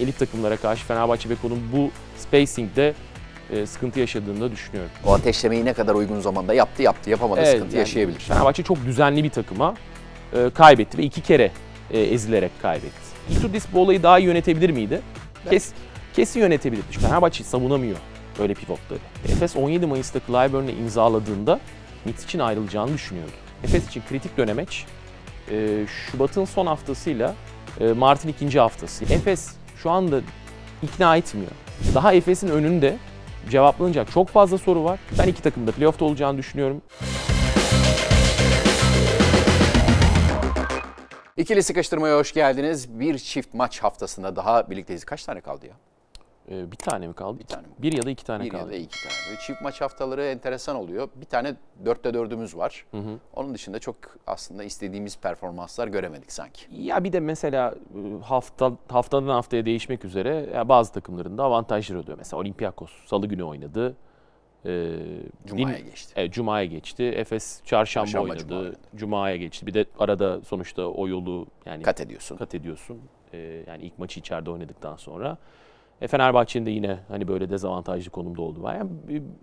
elit takımlara karşı Fenerbahçe Beko'nun bu spacing'de e, sıkıntı yaşadığını da düşünüyorum. O ateşlemeyi ne kadar uygun zamanda yaptı yaptı yapamadı evet, sıkıntı yani yaşayabilir. Fenerbahçe çok düzenli bir takıma e, kaybetti ve iki kere e, ezilerek kaybetti. Itudis bu olayı daha iyi yönetebilir miydi? Kes, kesin yönetebilirdi. Fenerbahçe savunamıyor böyle pivotları. Efes 17 Mayıs'ta Clyburn'la imzaladığında Mitz için ayrılacağını düşünüyordu. Efes için kritik dönemeç e, Şubat'ın son haftasıyla e, Mart'ın ikinci haftası. Efes şu anda ikna etmiyor. Daha Efes'in önünde cevaplanacak çok fazla soru var. Ben iki takımda playoff'ta olacağını düşünüyorum. İkili sıkıştırmaya hoş geldiniz. Bir çift maç haftasında daha birlikteyiz. Kaç tane kaldı ya? Ee, bir tane mi kaldı? Bir tane mi? Bir ya da iki tane bir kaldı. Bir ya da iki tane. Böyle çift maç haftaları enteresan oluyor. Bir tane dörtte dördümüz var. Hı hı. Onun dışında çok aslında istediğimiz performanslar göremedik sanki. Ya bir de mesela e, hafta haftadan haftaya değişmek üzere ya bazı takımların da avantajları oluyor. Mesela Olympiakos salı günü oynadı. Ee, Cuma'ya din, geçti. Evet, Cuma'ya geçti. Efes çarşamba, çarşamba oynadı. Cuma Cuma'ya geçti. Bir de arada sonuçta o yolu yani kat ediyorsun. Kat ediyorsun. Ee, yani ilk maçı içeride oynadıktan sonra. E Fenerbahçe'nin de yine hani böyle dezavantajlı konumda oldu. Yani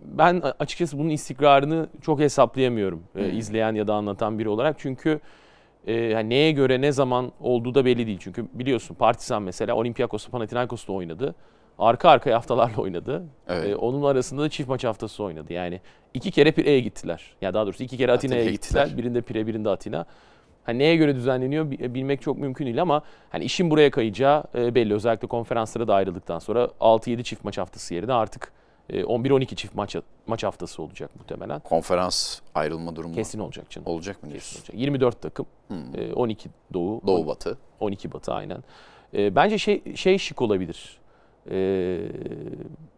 ben açıkçası bunun istikrarını çok hesaplayamıyorum e, hmm. izleyen ya da anlatan biri olarak. Çünkü e, yani neye göre ne zaman olduğu da belli değil. Çünkü biliyorsun Partizan mesela Olympiakos'ta Panathinaikos'ta oynadı. Arka arkaya haftalarla oynadı. Evet. E, onun arasında da çift maç haftası oynadı. Yani iki kere Pire'ye gittiler. Ya yani daha doğrusu iki kere Atina'ya Atina gittiler. gittiler. Birinde Pire, birinde Atina. Hani neye göre düzenleniyor bilmek çok mümkün değil ama hani işin buraya kayacağı e, belli. Özellikle konferanslara da ayrıldıktan sonra 6-7 çift maç haftası yerine artık 11-12 e, çift maç maç haftası olacak muhtemelen. Konferans ayrılma durumu kesin olacak canım. Olacak mı diyorsun? Olacak. 24 takım, hmm. 12 e, doğu, doğu batı, 12 batı aynen. Bence şey şey şık olabilir.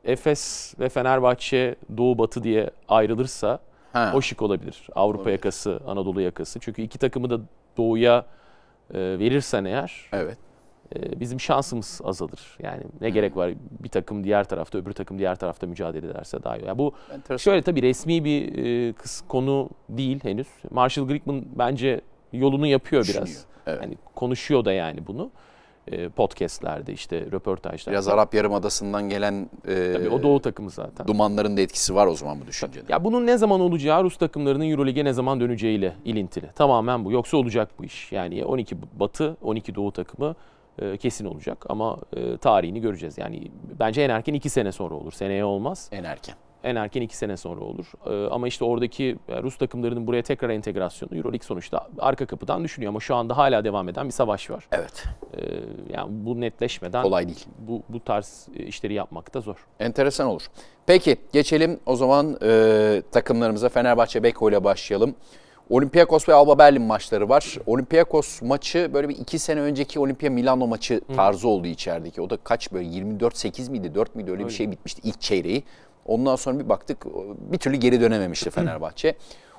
Efes ve Fenerbahçe doğu batı diye ayrılırsa ha. o şık olabilir. Avrupa olabilir. yakası, Anadolu yakası. Çünkü iki takımı da doğuya e, verirsen eğer evet. e, bizim şansımız azalır. Yani ne gerek var bir takım diğer tarafta öbür takım diğer tarafta mücadele ederse daha iyi. Yani bu şöyle tabii resmi bir e, kız, konu değil henüz. Marshall Glickman bence yolunu yapıyor biraz. evet. Yani konuşuyor da yani bunu. E, podcastlerde işte röportajlarda. Biraz Arap Yarımadası'ndan gelen e, Tabii, o doğu takımı zaten. Dumanların da etkisi var o zaman bu düşüncede. Ya bunun ne zaman olacağı Rus takımlarının EuroLeague'e ne zaman döneceğiyle ilintili. Tamamen bu. Yoksa olacak bu iş. Yani 12 Batı, 12 Doğu takımı e, kesin olacak ama e, tarihini göreceğiz. Yani bence en erken 2 sene sonra olur. Seneye olmaz. En erken en erken 2 sene sonra olur. E, ama işte oradaki Rus takımlarının buraya tekrar entegrasyonu Euroleague sonuçta arka kapıdan düşünüyor ama şu anda hala devam eden bir savaş var. Evet. E, yani bu netleşmeden kolay değil. Bu bu tarz işleri yapmak da zor. Enteresan olur. Peki geçelim o zaman e, takımlarımıza Fenerbahçe Beko ile başlayalım. Olympiakos ve Alba Berlin maçları var. Olympiakos maçı böyle bir iki sene önceki Olimpia Milano maçı tarzı Hı. oldu içerideki. O da kaç böyle 24-8 miydi 4 müydü öyle, öyle bir şey bitmişti ilk çeyreği. Ondan sonra bir baktık bir türlü geri dönememişti Fenerbahçe.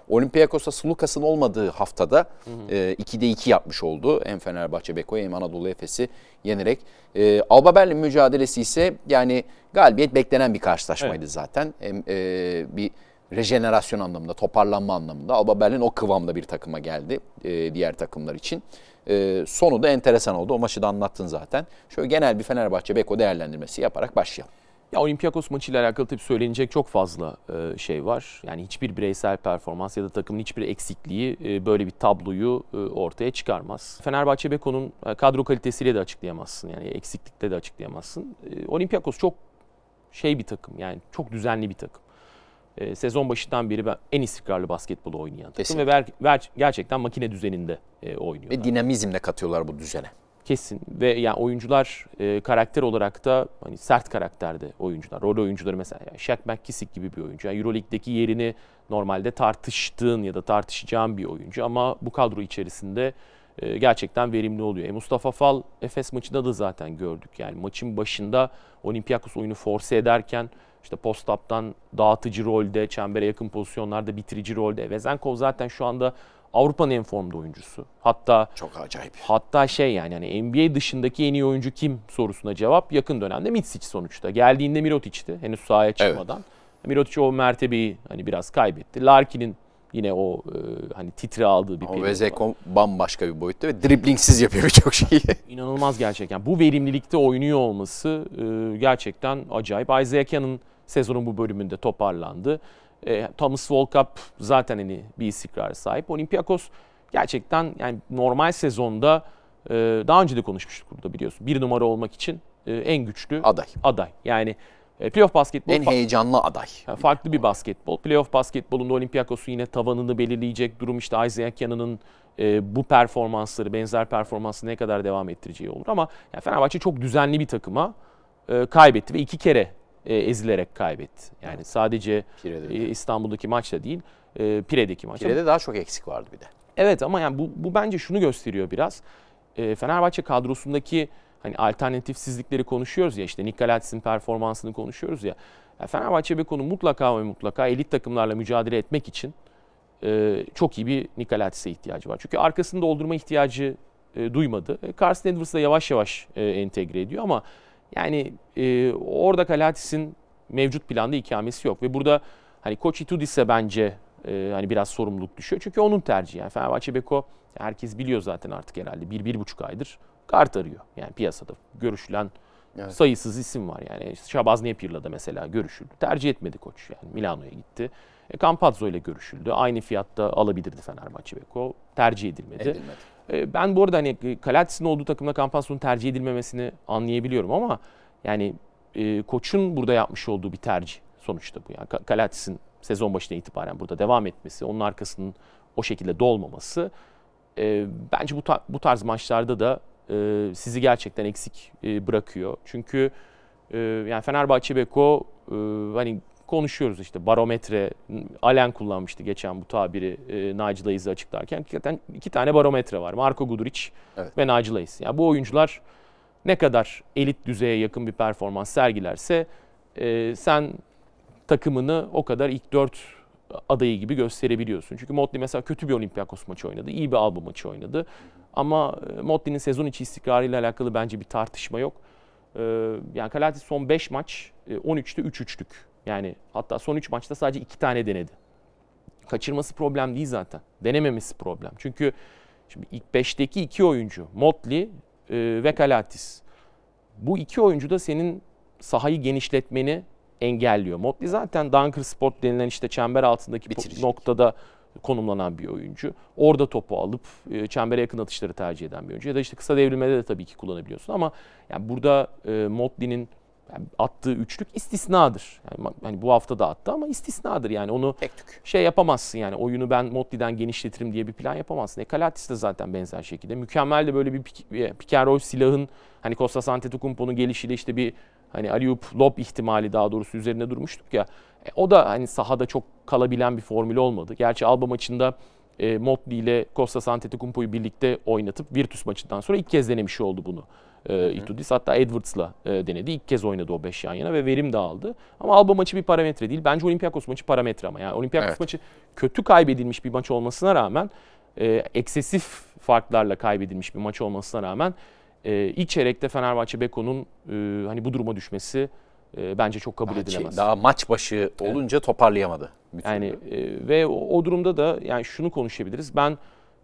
Olympiakos'a Sulukas'ın olmadığı haftada hı hı. E, 2'de 2 yapmış oldu. Hem Fenerbahçe Beko'yu hem Anadolu Efes'i yenerek. E, Alba Berlin mücadelesi ise yani galibiyet beklenen bir karşılaşmaydı evet. zaten. Hem e, bir rejenerasyon anlamında, toparlanma anlamında. Alba Berlin o kıvamda bir takıma geldi e, diğer takımlar için. E, sonu da enteresan oldu. O maçı da anlattın zaten. Şöyle genel bir Fenerbahçe Beko değerlendirmesi yaparak başlayalım. Ya Olympiakos maçıyla alakalı tabii söylenecek çok fazla e, şey var. Yani hiçbir bireysel performans ya da takımın hiçbir eksikliği e, böyle bir tabloyu e, ortaya çıkarmaz. Fenerbahçe Beko'nun e, kadro kalitesiyle de açıklayamazsın. Yani eksiklikle de açıklayamazsın. E, Olympiakos çok şey bir takım. Yani çok düzenli bir takım. E, sezon başından beri ben en istikrarlı basketbolu oynayan takım Kesinlikle. ve ber, ber, gerçekten makine düzeninde e, oynuyorlar. Ve dinamizmle katıyorlar bu düzene kesin ve yani oyuncular e, karakter olarak da hani sert karakterde oyuncular. Rol oyuncuları mesela yani Shaq McKissick gibi bir oyuncu. Yani EuroLeague'deki yerini normalde tartıştığın ya da tartışacağın bir oyuncu ama bu kadro içerisinde e, gerçekten verimli oluyor. E, Mustafa Fal Efes maçında da zaten gördük. Yani maçın başında Olympiakos oyunu force ederken işte post-up'tan dağıtıcı rolde, çembere yakın pozisyonlarda bitirici rolde. Vezenkov zaten şu anda Avrupa'nın en formda oyuncusu. Hatta çok acayip. Hatta şey yani hani NBA dışındaki en iyi oyuncu kim sorusuna cevap yakın dönemde Mitsic sonuçta. Geldiğinde Mirotic'ti henüz sahaya çıkmadan. Evet. Mirotic o mertebeyi hani biraz kaybetti. Larkin'in yine o e, hani titre aldığı bir periyot. Vezeko bambaşka bir boyutta ve driblingsiz yapıyor birçok şeyi. İnanılmaz gerçekten. bu verimlilikte oynuyor olması e, gerçekten acayip. Isaac Yan'ın sezonun bu bölümünde toparlandı. E, Thomas Volkap zaten hani bir istikrara sahip. Olympiakos gerçekten yani normal sezonda e, daha önce de konuşmuştuk burada biliyorsun. Bir numara olmak için e, en güçlü aday. aday. Yani e, playoff basketbol en heyecanlı aday. Yani farklı bir basketbol. Playoff basketbolunda Olympiakos'u yine tavanını belirleyecek durum işte Isaiah Yanı'nın e, bu performansları, benzer performansı ne kadar devam ettireceği olur ama yani Fenerbahçe çok düzenli bir takıma e, kaybetti ve iki kere e, ezilerek kaybetti. Yani sadece Pire'de e, İstanbul'daki maçta değil, e, Pire'deki maçta. Pire'de daha çok eksik vardı bir de. Evet ama yani bu, bu bence şunu gösteriyor biraz. E, Fenerbahçe kadrosundaki hani alternatifsizlikleri konuşuyoruz ya işte Nikolatis'in performansını konuşuyoruz ya. Yani Fenerbahçe konu mutlaka ve mutlaka elit takımlarla mücadele etmek için e, çok iyi bir Nikolatis'e ihtiyacı var. Çünkü arkasını doldurma ihtiyacı e, duymadı. E, Carson Edwards'ı da yavaş yavaş e, entegre ediyor ama yani e, orada Kalatis'in mevcut planda ikamesi yok ve burada hani Koç Itudis'e bence e, hani biraz sorumluluk düşüyor. Çünkü onun tercihi yani Fenerbahçe Beko herkes biliyor zaten artık herhalde bir, bir buçuk aydır kart arıyor. Yani piyasada görüşülen evet. sayısız isim var yani. Şabaz Nepir'la de mesela görüşüldü. Tercih etmedi koç yani Milano'ya gitti. E, Campazzo ile görüşüldü. Aynı fiyatta alabilirdi Fenerbahçe Beko. Tercih edilmedi. edilmedi. Ee, ben bu arada hani e, Kalatis'in olduğu takımda Campazzo'nun tercih edilmemesini anlayabiliyorum ama yani e, koçun burada yapmış olduğu bir tercih sonuçta bu. Yani Kalatis'in sezon başına itibaren burada devam etmesi, onun arkasının o şekilde dolmaması e, bence bu, ta- bu tarz maçlarda da e, sizi gerçekten eksik e, bırakıyor. Çünkü e, yani Fenerbahçe Beko e, hani konuşuyoruz. işte barometre, Alen kullanmıştı geçen bu tabiri e, Nigel Hayes'i açıklarken. Hakikaten iki tane barometre var. Marco Guduric evet. ve Nigel Hayes. Yani bu oyuncular ne kadar elit düzeye yakın bir performans sergilerse e, sen takımını o kadar ilk dört adayı gibi gösterebiliyorsun. Çünkü Motley mesela kötü bir Olympiakos maçı oynadı, iyi bir Alba maçı oynadı. Ama e, Motley'nin sezon içi istikrarıyla alakalı bence bir tartışma yok. E, yani Kalatis son 5 maç 13'te e, 3-3'lük. Yani hatta son 3 maçta sadece 2 tane denedi. Kaçırması problem değil zaten. Denememesi problem. Çünkü şimdi ilk 5'teki 2 oyuncu Motli e, ve Kalatis. Bu iki oyuncu da senin sahayı genişletmeni engelliyor. Motli zaten Dunker Sport denilen işte çember altındaki Bitirecek. noktada konumlanan bir oyuncu. Orada topu alıp e, çembere yakın atışları tercih eden bir oyuncu. Ya da işte kısa devrilmede de tabii ki kullanabiliyorsun ama yani burada e, Motley'nin yani attığı üçlük istisnadır. Yani hani bu hafta da attı ama istisnadır. Yani onu Tek şey yapamazsın yani oyunu ben Modli'den genişletirim diye bir plan yapamazsın. E de zaten benzer şekilde. Mükemmel de böyle bir Pikerol silahın hani Kostas Antetokounmpo'nun gelişiyle işte bir hani Aliyup lob ihtimali daha doğrusu üzerine durmuştuk ya. E, o da hani sahada çok kalabilen bir formül olmadı. Gerçi Alba maçında e, Motley ile Costa Antetokounmpo'yu birlikte oynatıp Virtus maçından sonra ilk kez denemiş oldu bunu. E, Itudis hatta Edwards'la e, denedi. İlk kez oynadı o 5 yan yana ve verim de aldı. Ama Alba maçı bir parametre değil. Bence Olympiakos maçı parametre ama. Yani Olympiakos evet. maçı kötü kaybedilmiş bir maç olmasına rağmen e, eksesif farklarla kaybedilmiş bir maç olmasına rağmen e, ilk çeyrekte Fenerbahçe Beko'nun e, hani bu duruma düşmesi e, bence çok kabul daha edilemez. Daha maç başı olunca evet. toparlayamadı. Yani e, ve o, o durumda da yani şunu konuşabiliriz. Ben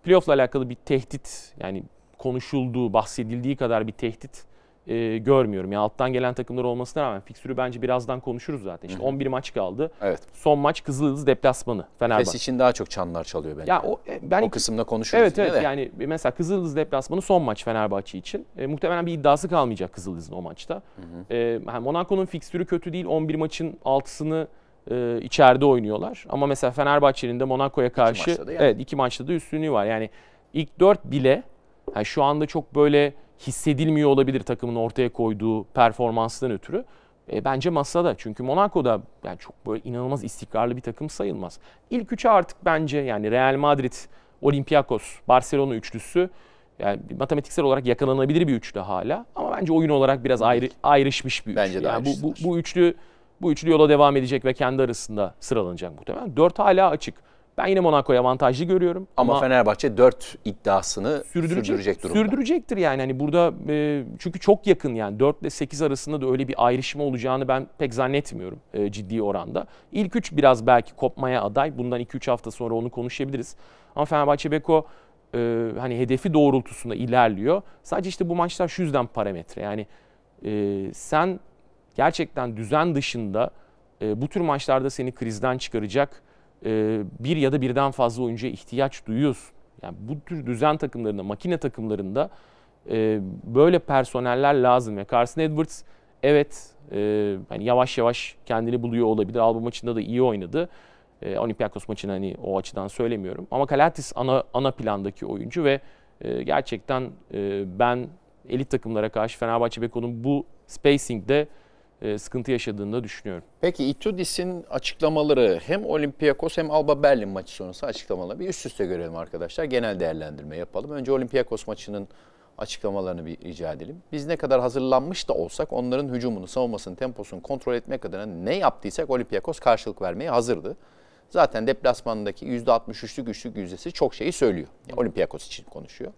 playoff'la alakalı bir tehdit yani konuşulduğu, bahsedildiği kadar bir tehdit e, görmüyorum. Yani alttan gelen takımlar olmasına rağmen fikstürü bence birazdan konuşuruz zaten. İşte 11 maç kaldı. Evet. Son maç Kızıldız deplasmanı Fenerbahçe. Fes için daha çok çanlar çalıyor bence. Ya o e, ben o kısımda konuşuruz. Evet evet de. yani mesela Kızıldız deplasmanı son maç Fenerbahçe için. E, muhtemelen bir iddiası kalmayacak Kızıldız'ın o maçta. Hı e, yani Monaco'nun fikstürü kötü değil. 11 maçın 6'sını e, içeride oynuyorlar. Ama mesela Fenerbahçe'nin de Monaco'ya karşı iki yani. evet iki maçta da üstünlüğü var. Yani ilk 4 bile yani şu anda çok böyle hissedilmiyor olabilir takımın ortaya koyduğu performanstan ötürü. E, bence masada çünkü Monaco'da yani çok böyle inanılmaz istikrarlı bir takım sayılmaz. İlk üçe artık bence yani Real Madrid, Olympiakos, Barcelona üçlüsü yani matematiksel olarak yakalanabilir bir üçlü hala ama bence oyun olarak biraz ayrı, ayrışmış bir üçlü. Bence de yani bu, bu, bu üçlü bu üçlü yola devam edecek ve kendi arasında sıralanacak muhtemelen. Dört hala açık. Ben yine Monaco'yu avantajlı görüyorum. Ama, ama Fenerbahçe 4 iddiasını sürdürecek, sürdürecek durumda. Sürdürecektir yani. Hani burada e, çünkü çok yakın yani 4 ile 8 arasında da öyle bir ayrışma olacağını ben pek zannetmiyorum e, ciddi oranda. İlk 3 biraz belki kopmaya aday. Bundan 2-3 hafta sonra onu konuşabiliriz. Ama Fenerbahçe Beko e, hani hedefi doğrultusunda ilerliyor. Sadece işte bu maçlar şu yüzden parametre. Yani e, sen gerçekten düzen dışında e, bu tür maçlarda seni krizden çıkaracak e, bir ya da birden fazla oyuncuya ihtiyaç duyuyorsun. Yani bu tür düzen takımlarında, makine takımlarında e, böyle personeller lazım. Ve Carson Edwards evet e, hani yavaş yavaş kendini buluyor olabilir. Alba maçında da iyi oynadı. E, Olympiakos maçını hani o açıdan söylemiyorum. Ama Kalatis ana, ana plandaki oyuncu ve gerçekten ben elit takımlara karşı Fenerbahçe Beko'nun bu spacing'de e, sıkıntı yaşadığını da düşünüyorum. Peki Itudis'in açıklamaları hem Olympiakos hem Alba Berlin maçı sonrası açıklamaları bir üst üste görelim arkadaşlar. Genel değerlendirme yapalım. Önce Olympiakos maçının açıklamalarını bir rica edelim. Biz ne kadar hazırlanmış da olsak onların hücumunu, savunmasını, temposunu kontrol etmek adına ne yaptıysak Olympiakos karşılık vermeye hazırdı. Zaten deplasmandaki %63'lük güçlük yüzdesi çok şeyi söylüyor. Olympiakos için konuşuyor.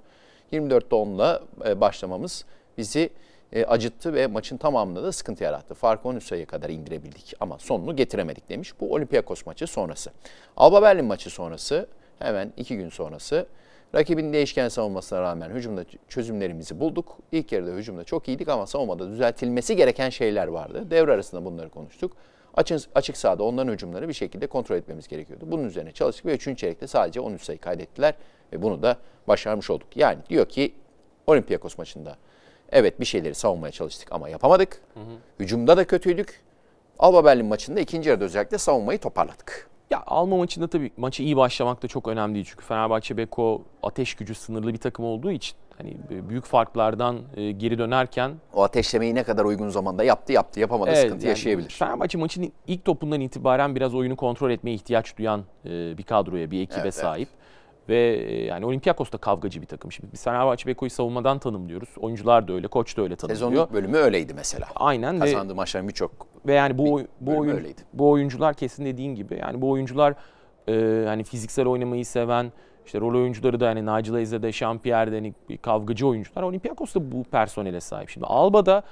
24'te onunla e, başlamamız bizi e, acıttı ve maçın tamamında da sıkıntı yarattı. Farkı 13 sayıya kadar indirebildik ama sonunu getiremedik demiş. Bu Olympiakos maçı sonrası. Alba Berlin maçı sonrası hemen iki gün sonrası Rakibin değişken savunmasına rağmen hücumda çözümlerimizi bulduk. İlk yarıda hücumda çok iyiydik ama savunmada düzeltilmesi gereken şeyler vardı. Devre arasında bunları konuştuk. Açık, açık sahada onların hücumları bir şekilde kontrol etmemiz gerekiyordu. Bunun üzerine çalıştık ve 3. çeyrekte sadece 13 sayı kaydettiler ve bunu da başarmış olduk. Yani diyor ki Olympiakos maçında Evet bir şeyleri savunmaya çalıştık ama yapamadık. Hı hı. Hücumda da kötüydük. Alba Berlin maçında ikinci yarıda özellikle savunmayı toparladık. Ya Alma maçında tabii maçı iyi başlamak da çok önemli Çünkü Fenerbahçe Beko ateş gücü sınırlı bir takım olduğu için hani e, büyük farklardan e, geri dönerken o ateşlemeyi ne kadar uygun zamanda yaptı yaptı yapamadı evet, sıkıntı yani yaşayabilir. Fenerbahçe maçın ilk topundan itibaren biraz oyunu kontrol etmeye ihtiyaç duyan e, bir kadroya bir ekibe evet, sahip. Evet. Ve e, yani Olympiakos da kavgacı bir takım. Şimdi biz Fenerbahçe Beko'yu savunmadan tanımlıyoruz. Oyuncular da öyle, koç da öyle tanımlıyor. Sezonluk bölümü öyleydi mesela. Aynen. Kazandığı ve, maçların birçok ve yani bu bu oyun, öyleydi. bu oyuncular kesin dediğin gibi yani bu oyuncular e, hani fiziksel oynamayı seven işte rol oyuncuları da hani Nigel Hayes'e de Champier'de hani kavgacı oyuncular. Olympiakos da bu personele sahip. Şimdi Alba da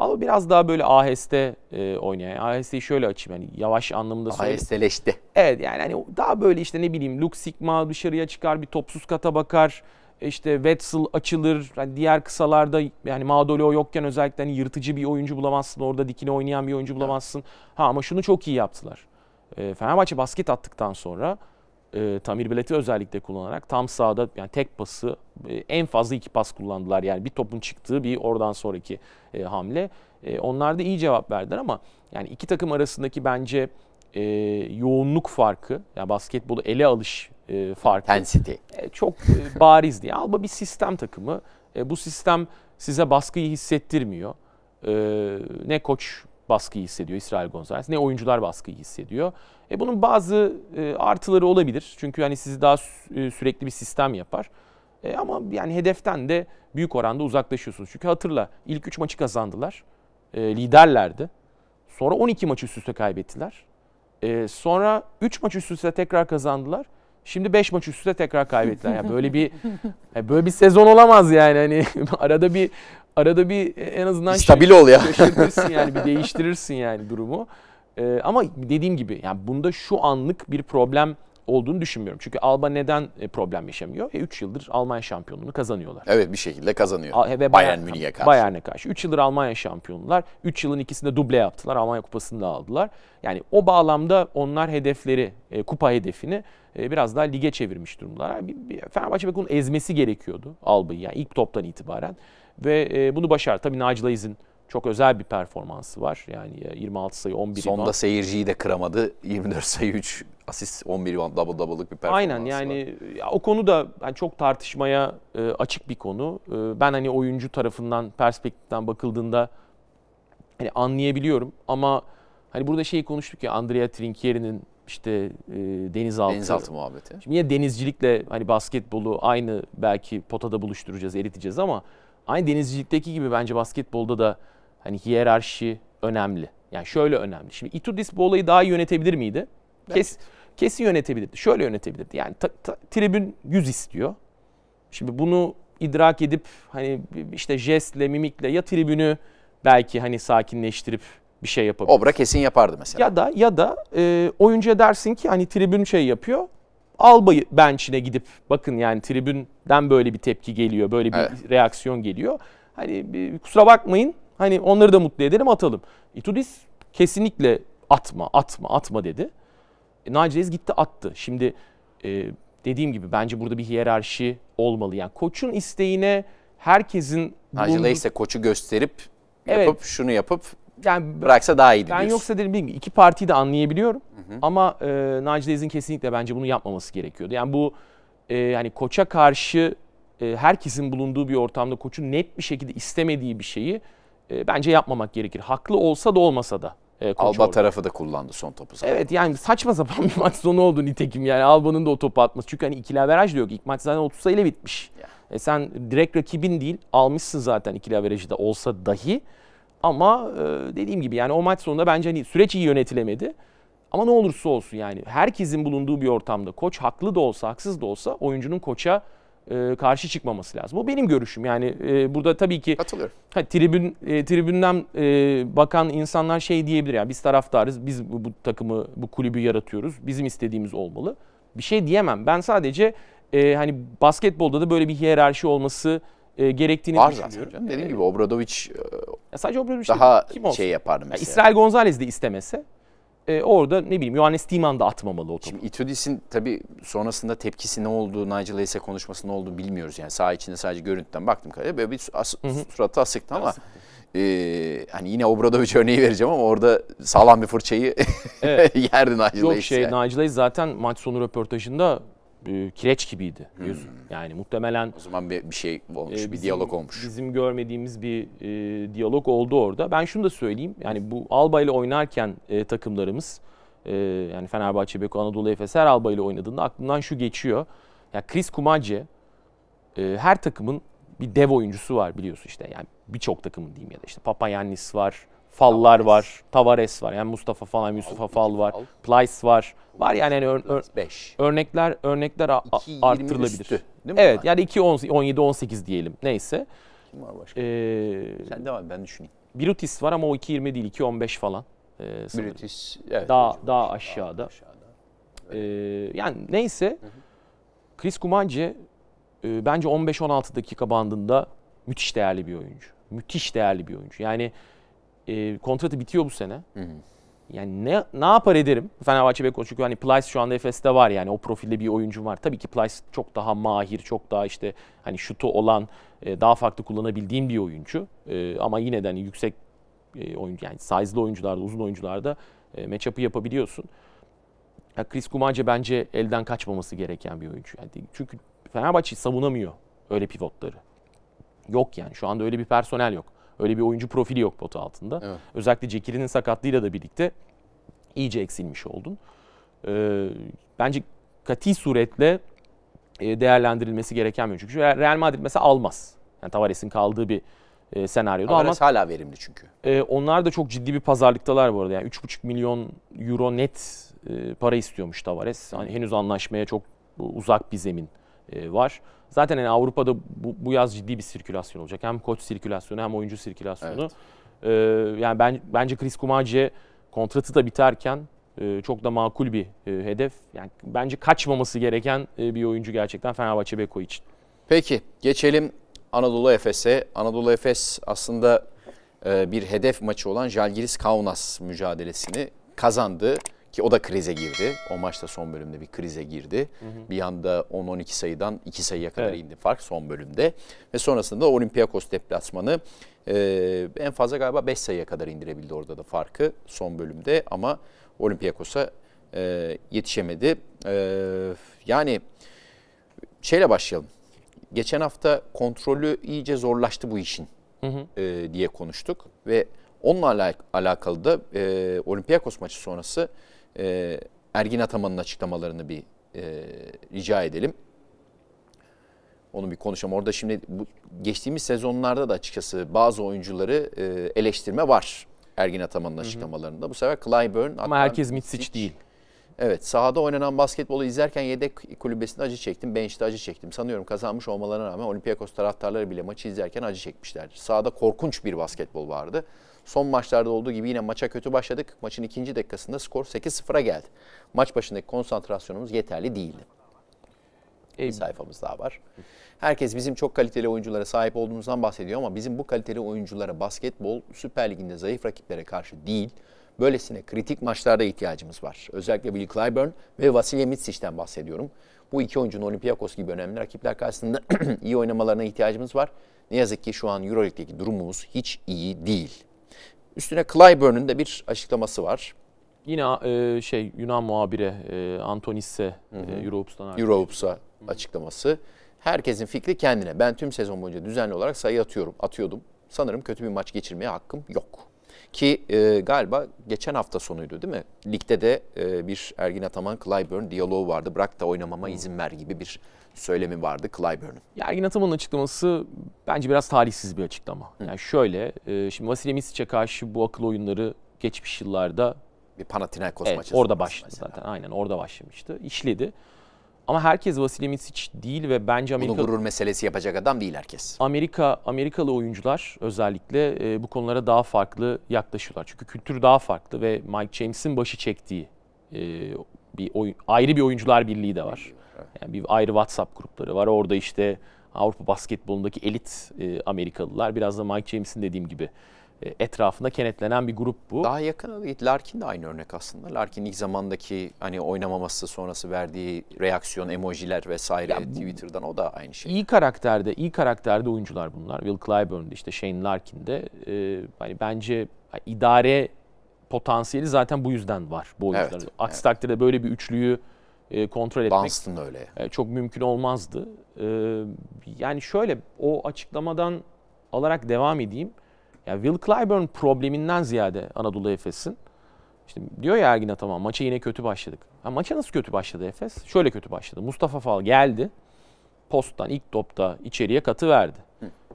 ama biraz daha böyle aheste e, oynayan. Yani ahesteyi şöyle açayım yani yavaş anlamında söyleyeyim. Ahesteleşti. Evet yani hani daha böyle işte ne bileyim Luke Sigma dışarıya çıkar bir topsuz kata bakar. İşte Wetzel açılır. Yani diğer kısalarda yani Madolio yokken özellikle hani yırtıcı bir oyuncu bulamazsın. Orada dikine oynayan bir oyuncu bulamazsın. Ha ama şunu çok iyi yaptılar. E, Fenerbahçe basket attıktan sonra e, Tamir Bilet'i özellikle kullanarak tam sağda yani tek pası e, en fazla iki pas kullandılar. Yani bir topun çıktığı bir oradan sonraki e, hamle. E, onlar da iyi cevap verdiler ama yani iki takım arasındaki bence e, yoğunluk farkı yani basketbolu ele alış e, farkı Intensity. E, çok e, barizdi. Yani Alba bir sistem takımı. E, bu sistem size baskıyı hissettirmiyor. E, ne koç baskıyı hissediyor İsrail Gonzalez, ne oyuncular baskıyı hissediyor. E bunun bazı e, artıları olabilir. Çünkü hani sizi daha sü- e, sürekli bir sistem yapar. E ama yani hedeften de büyük oranda uzaklaşıyorsunuz. Çünkü hatırla ilk 3 maçı kazandılar. E, liderlerdi. Sonra 12 maçı üst üste kaybettiler. E, sonra 3 maç üst üste tekrar kazandılar. Şimdi 5 maç üstüne tekrar kaybettiler. Yani böyle bir yani böyle bir sezon olamaz yani. Hani arada bir arada bir en azından şey stabil ol ya. Şaşırtırsın yani bir değiştirirsin yani durumu. Ee, ama dediğim gibi yani bunda şu anlık bir problem olduğunu düşünmüyorum. Çünkü Alba neden e, problem yaşamıyor? E, yıldır Almanya şampiyonluğunu kazanıyorlar. Evet bir şekilde kazanıyor. A, ve Bayern, Bayern Münih'e karşı. Bayern'e karşı. 3 yıldır Almanya şampiyonlar. 3 yılın ikisinde duble yaptılar. Almanya kupasını da aldılar. Yani o bağlamda onlar hedefleri, e, kupa hedefini e, biraz daha lige çevirmiş durumdalar. Yani, bir, bir, Fenerbahçe Beko'nun ezmesi gerekiyordu Alba'yı. Yani ilk toptan itibaren. Ve e, bunu başardı. Tabii Nacil Ayiz'in çok özel bir performansı var. Yani 26 e, sayı 11 Sonda rebound. seyirciyi de kıramadı. 24 sayı 3 asist 11 rebound double double'lık bir performansı Aynen yani var. Ya, o konu da yani çok tartışmaya e, açık bir konu. E, ben hani oyuncu tarafından perspektiften bakıldığında hani anlayabiliyorum ama hani burada şeyi konuştuk ya Andrea Trinchieri'nin işte e, denizaltı. Denizaltı muhabbeti. Şimdi yine denizcilikle hani basketbolu aynı belki potada buluşturacağız, eriteceğiz ama aynı denizcilikteki gibi bence basketbolda da Hani hiyerarşi önemli. Yani şöyle önemli. Şimdi Itudis bu olayı daha iyi yönetebilir miydi? Evet. kesin yönetebilirdi. Şöyle yönetebilirdi. Yani ta, ta, tribün 100 istiyor. Şimdi bunu idrak edip hani işte jestle, mimikle ya tribünü belki hani sakinleştirip bir şey yapabilir. Obra kesin yapardı mesela. Ya da ya da e, oyuncuya dersin ki hani tribün şey yapıyor. Alba bençine gidip bakın yani tribünden böyle bir tepki geliyor, böyle bir evet. reaksiyon geliyor. Hani bir, kusura bakmayın Hani onları da mutlu edelim atalım. Itudis kesinlikle atma, atma, atma dedi. E, Naciez gitti attı. Şimdi e, dediğim gibi bence burada bir hiyerarşi olmalı. Yani koçun isteğine herkesin... Naci ise koçu gösterip evet. yapıp şunu yapıp yani bıraksa daha iyi diyorsun. Ben yoksa dedim bilmiyorum. İki partiyi de anlayabiliyorum. Hı hı. Ama e, Naci kesinlikle bence bunu yapmaması gerekiyordu. Yani bu e, yani koça karşı e, herkesin bulunduğu bir ortamda koçun net bir şekilde istemediği bir şeyi e, bence yapmamak gerekir. Haklı olsa da olmasa da. E, Alba orada. tarafı da kullandı son topu zaten. Evet yani saçma sapan bir maç sonu oldu nitekim yani Alba'nın da o topu atması. Çünkü hani ikili averaj diyor yok. İlk maç zaten 30 sayıyla bitmiş. Yeah. E sen direkt rakibin değil almışsın zaten ikili averajı da olsa dahi. Ama e, dediğim gibi yani o maç sonunda bence hani süreç iyi yönetilemedi. Ama ne olursa olsun yani herkesin bulunduğu bir ortamda koç haklı da olsa haksız da olsa oyuncunun koça e, karşı çıkmaması lazım. Bu benim görüşüm. Yani e, burada tabii ki ha, tribün e, tribünden e, bakan insanlar şey diyebilir. Yani biz taraftarız. Biz bu, bu takımı, bu kulübü yaratıyoruz. Bizim istediğimiz olmalı. Bir şey diyemem. Ben sadece e, hani basketbolda da böyle bir hiyerarşi olması e, gerektiğini Var düşünüyorum. Zaten Dediğim ee, gibi Obradoviç e, sadece Obradoviç daha kim şey olsun? şey yapardı mesela. Yani İsrail Gonzalez de istemese e, orada ne bileyim Johannes Thiemann da atmamalı o topu. Şimdi Itudis'in tabii sonrasında tepkisi ne oldu, Nigel Hayes'e konuşması ne oldu bilmiyoruz. Yani saha içinde sadece görüntüden baktım kadarıyla böyle bir as- hı hı. suratı asıktı ama e, hani yine Obradoviç örneği vereceğim ama orada sağlam bir fırçayı evet. yerdi Nigel Hayes. Yok şey yani. Nigel Hayes zaten maç sonu röportajında e, kireç gibiydi yüzü. Hmm. Yani muhtemelen o zaman bir, bir şey olmuş, e, bizim, bir diyalog olmuş. Bizim görmediğimiz bir e, diyalog oldu orada. Ben şunu da söyleyeyim. Yani bu Alba ile oynarken e, takımlarımız e, yani Fenerbahçe, Beko, Anadolu Efes her Alba ile oynadığında aklımdan şu geçiyor. Ya Chris Kumace e, her takımın bir dev oyuncusu var biliyorsun işte. Yani birçok takımın diyeyim ya da işte Papayannis var. Fallar var, Tavares var. Yani Mustafa falan, Mustafa Fal var. Plyce var. Var yani hani ör, ör, örnekler örnekler a- arttırılabilir. Üstü, değil mi evet bunlar? yani 2 10, 17 18 diyelim neyse. Kim var başka? Ee, Sen devam ben düşüneyim. Brutis var ama o 2.20 değil 2.15 falan. Ee, sanırım. Brutis evet. Daha hocam, daha aşağıda. Daha aşağıda. Ee, yani neyse hı hı. Chris Kumanje e, bence 15-16 dakika bandında müthiş değerli bir oyuncu. Müthiş değerli bir oyuncu. Yani e, kontratı bitiyor bu sene. Hı hı. Yani ne ne yapar ederim? Fenerbahçe Beko çünkü hani Plyce şu anda Efes'te var yani o profilde bir oyuncu var. Tabii ki Plyce çok daha mahir, çok daha işte hani şutu olan, e, daha farklı kullanabildiğim bir oyuncu. E, ama yine de hani yüksek e, oyuncu yani size'lı oyuncularda, uzun oyuncularda e, match-up'ı yapabiliyorsun. Ya Chris Kumace bence elden kaçmaması gereken bir oyuncu. Yani çünkü Fenerbahçe savunamıyor öyle pivotları. Yok yani şu anda öyle bir personel yok. Öyle bir oyuncu profili yok potu altında. Evet. Özellikle Cekiri'nin sakatlığıyla da birlikte iyice eksilmiş oldun. Ee, bence kati suretle e, değerlendirilmesi gereken bir oyuncu. Real Madrid mesela almaz. Yani Tavares'in kaldığı bir e, senaryoda Tavares ama hala verimli çünkü. E, onlar da çok ciddi bir pazarlıktalar bu arada. Yani 3,5 milyon euro net e, para istiyormuş Tavares. Hani henüz anlaşmaya çok uzak bir zemin e, var. Zaten yani Avrupa'da bu, bu yaz ciddi bir sirkülasyon olacak. Hem koç sirkülasyonu hem oyuncu sirkülasyonu. Evet. Ee, yani ben bence Chris Kumace kontratı da biterken e, çok da makul bir e, hedef. Yani bence kaçmaması gereken e, bir oyuncu gerçekten Fenerbahçe Beko için. Peki geçelim Anadolu Efes'e. Anadolu Efes aslında e, bir hedef maçı olan Jalgiris Kaunas mücadelesini kazandı. Ki o da krize girdi. O maçta son bölümde bir krize girdi. Hı hı. Bir yanda 10-12 sayıdan 2 sayıya kadar evet. indi fark son bölümde. Ve sonrasında Olympiakos deplasmanı e, en fazla galiba 5 sayıya kadar indirebildi orada da farkı son bölümde. Ama Olympiakos'a e, yetişemedi. E, yani şeyle başlayalım. Geçen hafta kontrolü iyice zorlaştı bu işin hı hı. E, diye konuştuk. Ve onunla alakalı da e, Olympiakos maçı sonrası e, Ergin Ataman'ın açıklamalarını bir e, rica edelim. Onu bir konuşalım. Orada şimdi bu, geçtiğimiz sezonlarda da açıkçası bazı oyuncuları e, eleştirme var Ergin Ataman'ın açıklamalarında. Hı hı. Bu sefer Clyburn... Ama herkes Mitsic değil. Evet sahada oynanan basketbolu izlerken yedek kulübesinde acı çektim, bench'te acı çektim. Sanıyorum kazanmış olmalarına rağmen Olympiakos taraftarları bile maçı izlerken acı çekmişlerdir. Sahada korkunç bir basketbol vardı. Son maçlarda olduğu gibi yine maça kötü başladık. Maçın ikinci dakikasında skor 8-0'a geldi. Maç başındaki konsantrasyonumuz yeterli değildi. Eyvallah. Bir sayfamız daha var. Herkes bizim çok kaliteli oyunculara sahip olduğumuzdan bahsediyor ama bizim bu kaliteli oyunculara basketbol Süper Lig'inde zayıf rakiplere karşı değil, böylesine kritik maçlarda ihtiyacımız var. Özellikle Will Clyburn ve Vasilya Mitsic'den bahsediyorum. Bu iki oyuncunun Olympiakos gibi önemli rakipler karşısında iyi oynamalarına ihtiyacımız var. Ne yazık ki şu an Euroleague'deki durumumuz hiç iyi değil. Üstüne Clyburn'un de bir açıklaması var. Yine e, şey Yunan muhabire e, Antonisse e, Euroops'tan Euroops'a açıklaması. Herkesin fikri kendine. Ben tüm sezon boyunca düzenli olarak sayı atıyorum, atıyordum. Sanırım kötü bir maç geçirmeye hakkım yok. Ki e, galiba geçen hafta sonuydu değil mi? Ligde de e, bir Ergin Ataman Clyburn diyaloğu vardı. Bırak da oynamama hmm. izin ver gibi bir söylemi vardı Clyburn'un. Ergin Ataman'ın açıklaması bence biraz talihsiz bir açıklama. Hı. Yani şöyle, e, şimdi Vasile Misic'e karşı bu akıl oyunları geçmiş yıllarda bir Panathinaikos evet, maçı. Orada başladı mesela. zaten. Aynen orada başlamıştı. İşledi. Ama herkes Vasily Misic değil ve bence Amerika... Bunu gurur meselesi yapacak adam değil herkes. Amerika Amerikalı oyuncular özellikle e, bu konulara daha farklı yaklaşıyorlar. Çünkü kültür daha farklı ve Mike James'in başı çektiği e, bir oyun, ayrı bir oyuncular birliği de var. Yani bir ayrı WhatsApp grupları var. Orada işte Avrupa basketbolundaki elit e, Amerikalılar biraz da Mike James'in dediğim gibi e, etrafında kenetlenen bir grup bu. Daha yakın Larkin de aynı örnek aslında. Larkin ilk zamandaki hani oynamaması sonrası verdiği reaksiyon, emojiler vesaire ya, Twitter'dan o da aynı şey. İyi karakterde, iyi karakterde oyuncular bunlar. Will Clyburn'da işte Shane Larkin'de e, hani bence hani idare potansiyeli zaten bu yüzden var bu oyuncuların. Evet, Aksi evet. takdirde böyle bir üçlüyü e, kontrol etmek Dunstan öyle. E, çok mümkün olmazdı. E, yani şöyle o açıklamadan alarak devam edeyim. Ya Will Clyburn probleminden ziyade Anadolu Efes'in işte diyor ya Ergin Ataman maça yine kötü başladık. Ha, maça nasıl kötü başladı Efes? Şöyle kötü başladı. Mustafa Fal geldi. Posttan ilk topta içeriye katı verdi.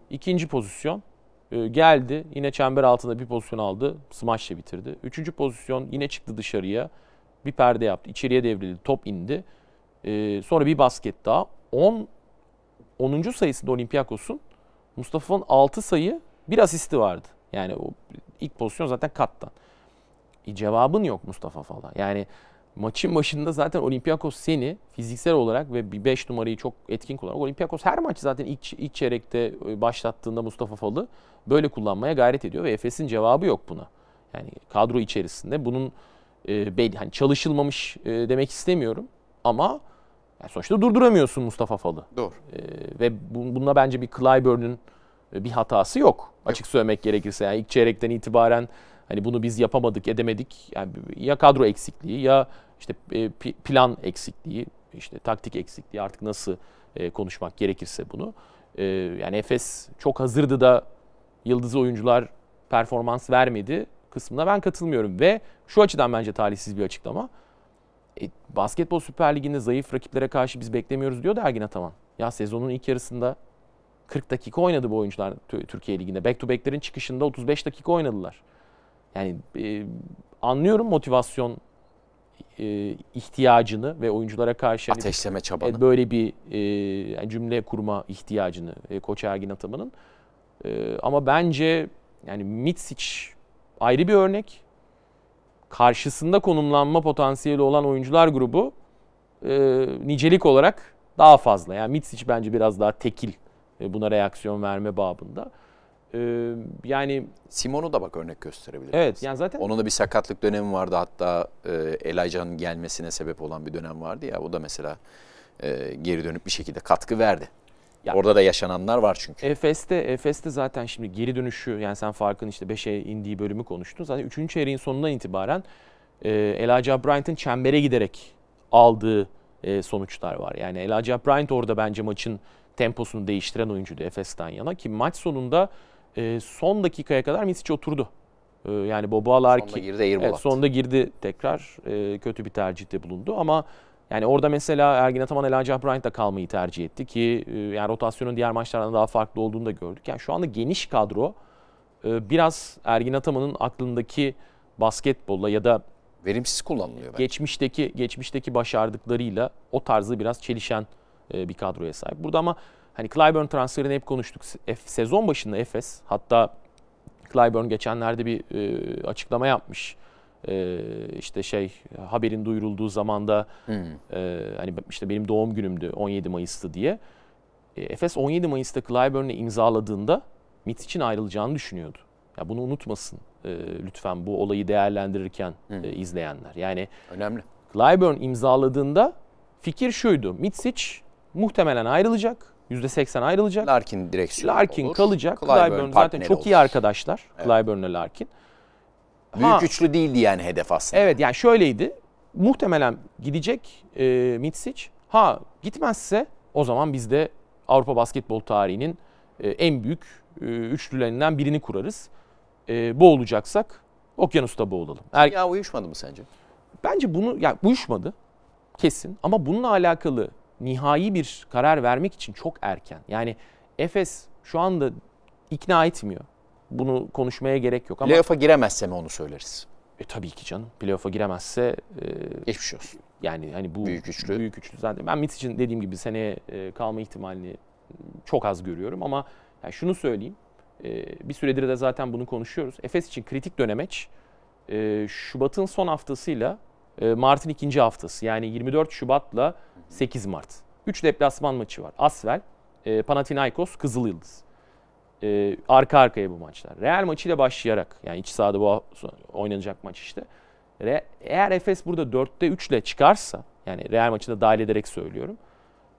İkinci pozisyon e, geldi. Yine çember altında bir pozisyon aldı. smashla bitirdi. Üçüncü pozisyon yine çıktı dışarıya. Bir perde yaptı. İçeriye devrildi. Top indi. E, sonra bir basket daha. 10 10. sayısında Olympiakos'un Mustafa'nın 6 sayı bir asisti vardı. Yani o ilk pozisyon zaten kattan. E cevabın yok Mustafa Fala. Yani maçın başında zaten Olympiakos seni fiziksel olarak ve bir 5 numarayı çok etkin kullanarak Olympiakos her maçı zaten ilk, ilk çeyrekte e, başlattığında Mustafa Fal'ı böyle kullanmaya gayret ediyor ve Efes'in cevabı yok buna. Yani kadro içerisinde bunun e, belli, hani çalışılmamış e, demek istemiyorum ama yani sonuçta durduramıyorsun Mustafa Fal'ı. Doğru. E, ve bu, bununla bence bir Clyburn'un e, bir hatası yok. Açık söylemek gerekirse yani ilk çeyrekten itibaren hani bunu biz yapamadık, edemedik. Yani ya kadro eksikliği ya işte e, plan eksikliği, işte taktik eksikliği artık nasıl e, konuşmak gerekirse bunu. Yani Efes çok hazırdı da yıldızı oyuncular performans vermedi kısmına ben katılmıyorum ve şu açıdan bence talihsiz bir açıklama. E, Basketbol Süper Ligi'nde zayıf rakiplere karşı biz beklemiyoruz diyor da Ergin Ataman. Ya sezonun ilk yarısında 40 dakika oynadı bu oyuncular Türkiye Ligi'nde. Back to back'lerin çıkışında 35 dakika oynadılar. Yani e, anlıyorum motivasyon e, ihtiyacını ve oyunculara karşı hani, çabanı. E, böyle bir e, cümle kurma ihtiyacını e, Koç Ergin Ataman'ın. E, ama bence yani Mitsic ayrı bir örnek. Karşısında konumlanma potansiyeli olan oyuncular grubu e, nicelik olarak daha fazla. Yani Mitsic bence biraz daha tekil e, buna reaksiyon verme babında. E, yani Simon'u da bak örnek gösterebilir. Evet yani zaten onun da bir sakatlık dönemi vardı hatta e, Elaycan'ın gelmesine sebep olan bir dönem vardı ya o da mesela e, geri dönüp bir şekilde katkı verdi. Ya, Orada da yaşananlar var çünkü. Efes'te Efes'te zaten şimdi geri dönüşü yani sen farkın işte 5'e indiği bölümü konuştun. Zaten 3. çeyreğin sonundan itibaren e, Elijah Bryant'ın çembere giderek aldığı e, sonuçlar var. Yani Elijah Bryant orada bence maçın temposunu değiştiren oyuncuydu Efes'ten yana ki maç sonunda e, son dakikaya kadar Misic oturdu. E, yani bobalar ki sonunda girdi, evet, sonunda girdi tekrar e, kötü bir tercihte bulundu ama yani orada mesela Ergin Ataman, Elijah Bryant da kalmayı tercih etti ki e, yani rotasyonun diğer maçlardan daha farklı olduğunu da gördük. Yani şu anda geniş kadro e, biraz Ergin Ataman'ın aklındaki basketbolla ya da verimsiz kullanılıyor. Bence. Geçmişteki geçmişteki başardıklarıyla o tarzı biraz çelişen e, bir kadroya sahip. Burada ama hani Clyburn transferini hep konuştuk. sezon başında Efes hatta Clyburn geçenlerde bir e, açıklama yapmış. E, işte şey haberin duyurulduğu zamanda hmm. e, hani işte benim doğum günümdü 17 Mayıs'tı diye. E, Efes 17 Mayıs'ta Clyburn'le imzaladığında MIT için ayrılacağını düşünüyordu. Ya bunu unutmasın e, lütfen bu olayı değerlendirirken hmm. e, izleyenler. Yani önemli. Clyburn imzaladığında fikir şuydu. Mitsic muhtemelen ayrılacak. %80 ayrılacak. Larkin direksiyon Larkin olur. kalacak. Clyburn, Clyburn zaten çok olur. iyi arkadaşlar. Evet. ile Larkin. Büyük ha, üçlü değildi yani hedef aslında. Evet yani şöyleydi. Muhtemelen gidecek e, Mitsic. Ha gitmezse o zaman biz de Avrupa basketbol tarihinin e, en büyük e, üçlülerinden birini kurarız. E, boğulacaksak okyanusta boğulalım. Er- ya uyuşmadı mı sence? Bence bunu ya uyuşmadı kesin ama bununla alakalı nihai bir karar vermek için çok erken. Yani Efes şu anda ikna etmiyor. Bunu konuşmaya gerek yok ama... Playoff'a giremezse mi onu söyleriz? E tabii ki canım. Playoff'a giremezse... E, Geçmiş olsun. Yani hani bu... Büyük üçlü. Büyük üçlü zaten. Ben için dediğim gibi seneye e, kalma ihtimalini çok az görüyorum ama yani şunu söyleyeyim. E, bir süredir de zaten bunu konuşuyoruz. Efes için kritik dönemeç e, Şubat'ın son haftasıyla ee, Mart'ın ikinci haftası yani 24 Şubat'la 8 Mart. 3 deplasman maçı var. Asvel, e, Panathinaikos, Kızıl Yıldız. E, arka arkaya bu maçlar. Real maçıyla başlayarak yani iç sahada bu oynanacak maç işte. Eğer Efes burada 4'te 3 ile çıkarsa yani Real maçını da dahil ederek söylüyorum.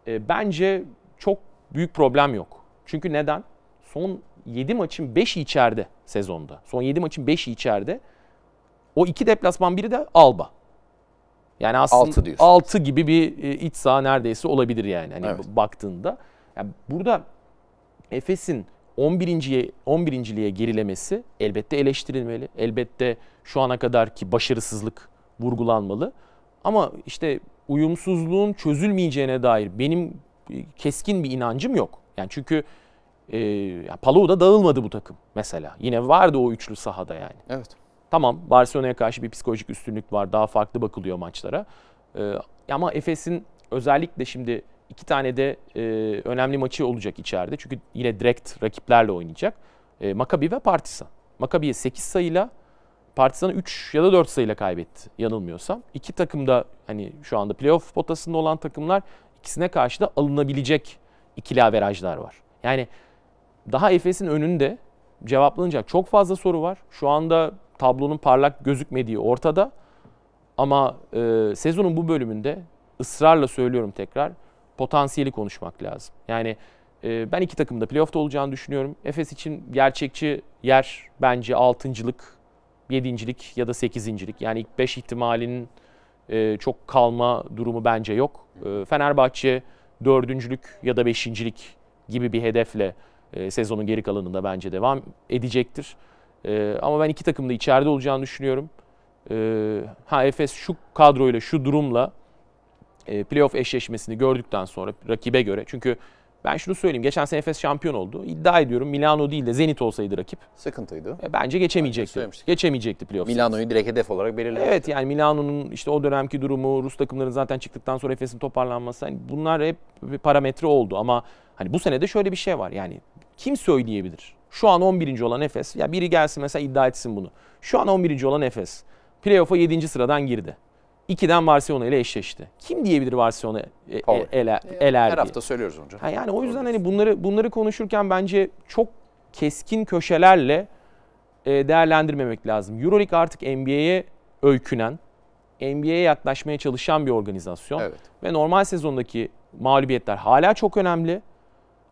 E, bence çok büyük problem yok. Çünkü neden? Son 7 maçın 5'i içeride sezonda. Son 7 maçın 5'i içeride. O iki deplasman biri de Alba. Yani aslında 6, diyorsunuz. 6 gibi bir e, iç saha neredeyse olabilir yani hani evet. baktığında. Yani burada Efes'in 11. 11.liğe gerilemesi elbette eleştirilmeli. Elbette şu ana kadarki başarısızlık vurgulanmalı. Ama işte uyumsuzluğun çözülmeyeceğine dair benim e, keskin bir inancım yok. Yani çünkü e, Palau da dağılmadı bu takım mesela. Yine vardı o üçlü sahada yani. Evet. Tamam Barcelona'ya karşı bir psikolojik üstünlük var. Daha farklı bakılıyor maçlara. Ee, ama Efes'in özellikle şimdi iki tane de e, önemli maçı olacak içeride. Çünkü yine direkt rakiplerle oynayacak. E, Makabi ve Partizan. Makabi'ye 8 sayıyla Partizan'ı 3 ya da 4 sayıyla kaybetti yanılmıyorsam. İki takım da hani şu anda playoff potasında olan takımlar ikisine karşı da alınabilecek ikili averajlar var. Yani daha Efes'in önünde cevaplanacak çok fazla soru var. Şu anda tablonun parlak gözükmediği ortada. Ama e, sezonun bu bölümünde ısrarla söylüyorum tekrar potansiyeli konuşmak lazım. Yani e, ben iki takımda playoff'ta olacağını düşünüyorum. Efes için gerçekçi yer bence altıncılık, yedincilik ya da sekizincilik. Yani ilk beş ihtimalinin e, çok kalma durumu bence yok. E, Fenerbahçe dördüncülük ya da beşincilik gibi bir hedefle e, sezonun geri kalanında bence devam edecektir. E, ama ben iki takım da içeride olacağını düşünüyorum. E, ha Efes şu kadroyla, şu durumla e, playoff eşleşmesini gördükten sonra rakibe göre. Çünkü ben şunu söyleyeyim. Geçen sene Efes şampiyon oldu. İddia ediyorum Milano değil de Zenit olsaydı rakip. Sıkıntıydı. E, bence geçemeyecekti. Bence geçemeyecekti playoff. Milano'yu direkt hedef olarak belirledi. Evet yani Milano'nun işte o dönemki durumu, Rus takımların zaten çıktıktan sonra Efes'in toparlanması. Hani bunlar hep bir parametre oldu ama hani bu sene de şöyle bir şey var. Yani kim söyleyebilir? Şu an 11. olan Efes. Ya biri gelsin mesela iddia etsin bunu. Şu an 11. olan Efes. Playoff'a 7. sıradan girdi. 2'den Barcelona ile eşleşti. Kim diyebilir Barcelona e, e ele, Her hafta söylüyoruz hocam. Ha yani o yüzden hani bunları bunları konuşurken bence çok keskin köşelerle e, değerlendirmemek lazım. EuroLeague artık NBA'ye öykünen, NBA'ye yaklaşmaya çalışan bir organizasyon. Evet. Ve normal sezondaki mağlubiyetler hala çok önemli.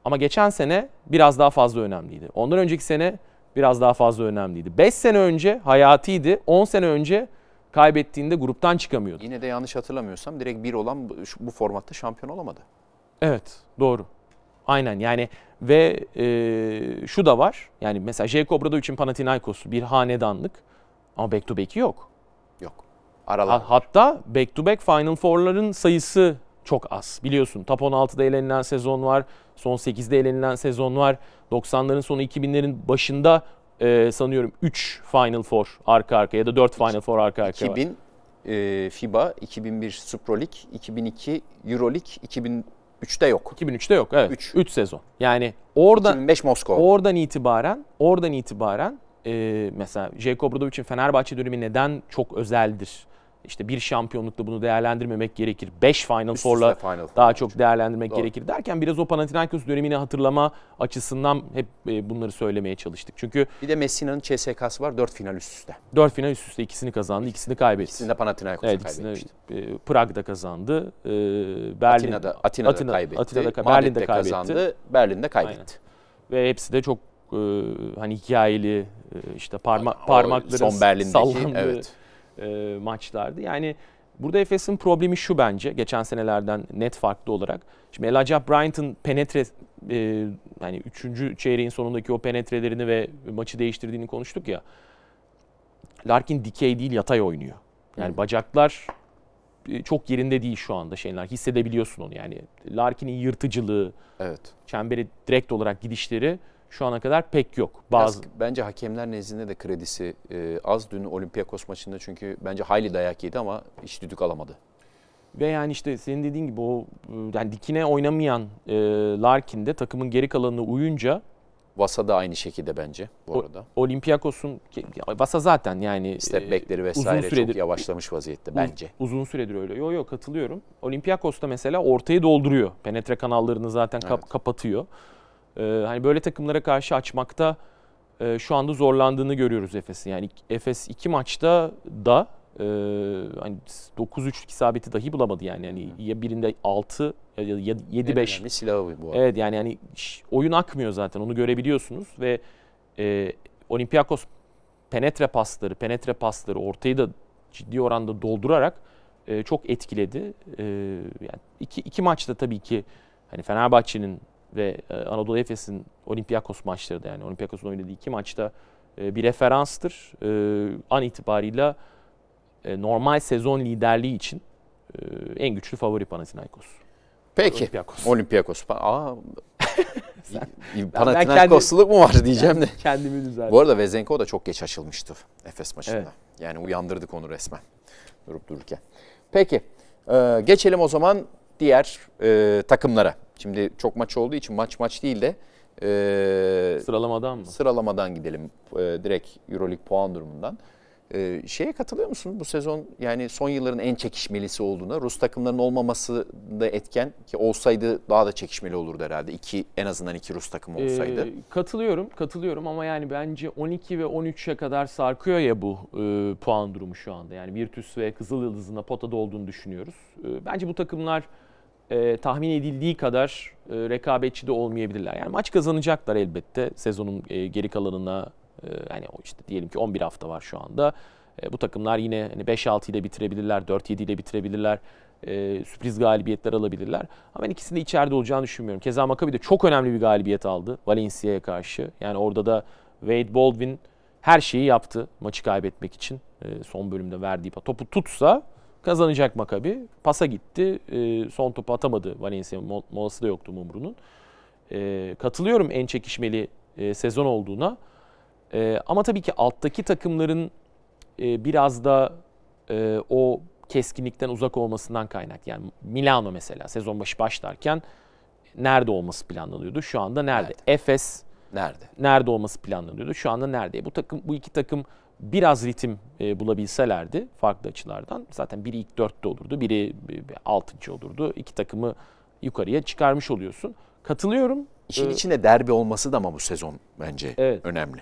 Ama geçen sene biraz daha fazla önemliydi. Ondan önceki sene biraz daha fazla önemliydi. 5 sene önce hayatiydi. 10 sene önce kaybettiğinde gruptan çıkamıyordu. Yine de yanlış hatırlamıyorsam direkt bir olan bu, formatta şampiyon olamadı. Evet doğru. Aynen yani ve e, şu da var. Yani mesela Jacob için Panathinaikos'u bir hanedanlık ama back to back'i yok. Yok. Aralar. Hatta back to back Final Four'ların sayısı çok az. Biliyorsun top 16'da elenilen sezon var. Son 8'de elenilen sezon var. 90'ların sonu 2000'lerin başında e, sanıyorum 3 Final Four arka arkaya ya da 4 Final Four arka arkaya 2000 E, FIBA, 2001 Super League, 2002 Euro League, 2003'te yok. 2003'te yok evet. 3, 3 sezon. Yani oradan 2005 Moskova. Oradan itibaren, oradan itibaren e, mesela Jacob Brodovic'in Fenerbahçe dönemi neden çok özeldir? işte bir şampiyonlukla bunu değerlendirmemek gerekir. 5 Final Four'la final daha çok için. değerlendirmek Doğru. gerekir derken biraz o Panathinaikos dönemini hatırlama açısından hep e, bunları söylemeye çalıştık. Çünkü bir de Messina'nın CSK'sı var 4 final üst üste. 4 final üst üste ikisini kazandı, ikisini kaybetti. İkisini de Panathinaikos'a evet, kaybetmişti. E, Prag'da kazandı. E, Berlin, Atina'da, Atina'da Atina, kaybetti. Atina'da, Madrid'de Berlin'de kaybetti. kazandı, Berlin'de kaybetti. Aynen. Ve hepsi de çok hani hikayeli işte parma, parmakları sallandı. Evet e, maçlardı. Yani burada Efes'in problemi şu bence geçen senelerden net farklı olarak. Şimdi Elijah Bryant'ın penetre e, yani üçüncü çeyreğin sonundaki o penetrelerini ve maçı değiştirdiğini konuştuk ya. Larkin dikey değil yatay oynuyor. Yani hmm. bacaklar e, çok yerinde değil şu anda şeyler. Hissedebiliyorsun onu yani. Larkin'in yırtıcılığı, evet. çemberi direkt olarak gidişleri şu ana kadar pek yok. Bazı Biraz, bence hakemler nezdinde de kredisi e, az dün Olympiakos maçında çünkü bence hayli dayak yedi ama hiç düdük alamadı. Ve yani işte senin dediğin gibi o e, yani dikine oynamayan e, Larkin de takımın geri kalanını uyunca Vasa da aynı şekilde bence bu o, arada. Olympiakos'un Vasa zaten yani e, step back'leri vesaire uzun süredir, çok yavaşlamış vaziyette bence. uzun süredir öyle. Yok yok katılıyorum. Olympiakos da mesela ortayı dolduruyor. Penetre kanallarını zaten kap, evet. kapatıyor e, hani böyle takımlara karşı açmakta e, şu anda zorlandığını görüyoruz Efes'in. Yani Efes iki maçta da e, hani 9-3 isabeti dahi bulamadı yani. yani ya birinde 6 ya da 7-5. silahı bu. Arada. Evet yani yani oyun akmıyor zaten onu görebiliyorsunuz ve e, Olympiakos penetre pasları, penetre pasları ortayı da ciddi oranda doldurarak e, çok etkiledi. E, yani iki, iki maçta tabii ki hani Fenerbahçe'nin ve e, Anadolu Efes'in Olympiakos maçları da yani Olympiakos'un oynadığı iki maçta e, bir referanstır. E, an itibariyle normal sezon liderliği için en güçlü favori Panathinaikos. Peki. Olympiakos. Olympiakos. Aa, Panathinaikos'luk mu var diyeceğim de. Kendimi düzelttim. Bu arada Vezenko da çok geç açılmıştı Efes maçında. Evet. Yani uyandırdık onu resmen durup dururken. Peki. Ee, geçelim o zaman diğer e, takımlara. Şimdi çok maç olduğu için maç maç değil de e, sıralamadan mı? Sıralamadan gidelim e, direkt EuroLeague puan durumundan. E, şeye katılıyor musun? Bu sezon yani son yılların en çekişmelisi olduğuna, Rus takımlarının olmaması da etken ki olsaydı daha da çekişmeli olurdu herhalde. iki en azından iki Rus takımı e, olsaydı. E, katılıyorum, katılıyorum ama yani bence 12 ve 13'e kadar sarkıyor ya bu e, puan durumu şu anda. Yani Virtus ve Kızıl Yıldız'ın da potada olduğunu düşünüyoruz. E, bence bu takımlar e, tahmin edildiği kadar e, rekabetçi de olmayabilirler. Yani maç kazanacaklar elbette sezonun e, geri kalanına e, yani işte diyelim ki 11 hafta var şu anda. E, bu takımlar yine hani 5-6 ile bitirebilirler, 4-7 ile bitirebilirler. E, sürpriz galibiyetler alabilirler. Ama ben ikisinde içeride olacağını düşünmüyorum. Keza Maccabi de çok önemli bir galibiyet aldı Valencia'ya karşı. Yani orada da Wade Baldwin her şeyi yaptı maçı kaybetmek için. E, son bölümde verdiği topu tutsa Kazanacak Makabi. Pasa gitti. E, son topu atamadı Valencia. Molası da yoktu Mumru'nun. E, katılıyorum en çekişmeli e, sezon olduğuna. E, ama tabii ki alttaki takımların e, biraz da e, o keskinlikten uzak olmasından kaynak. Yani Milano mesela sezon başı başlarken nerede olması planlanıyordu? Şu anda nerede? nerede? Efes nerede? Nerede olması planlanıyordu? Şu anda nerede? Bu takım bu iki takım biraz ritim e, bulabilselerdi farklı açılardan zaten biri ilk dörtte olurdu, biri altıncı olurdu. iki takımı yukarıya çıkarmış oluyorsun. Katılıyorum. işin ee, içinde derbi olması da ama bu sezon bence evet. önemli.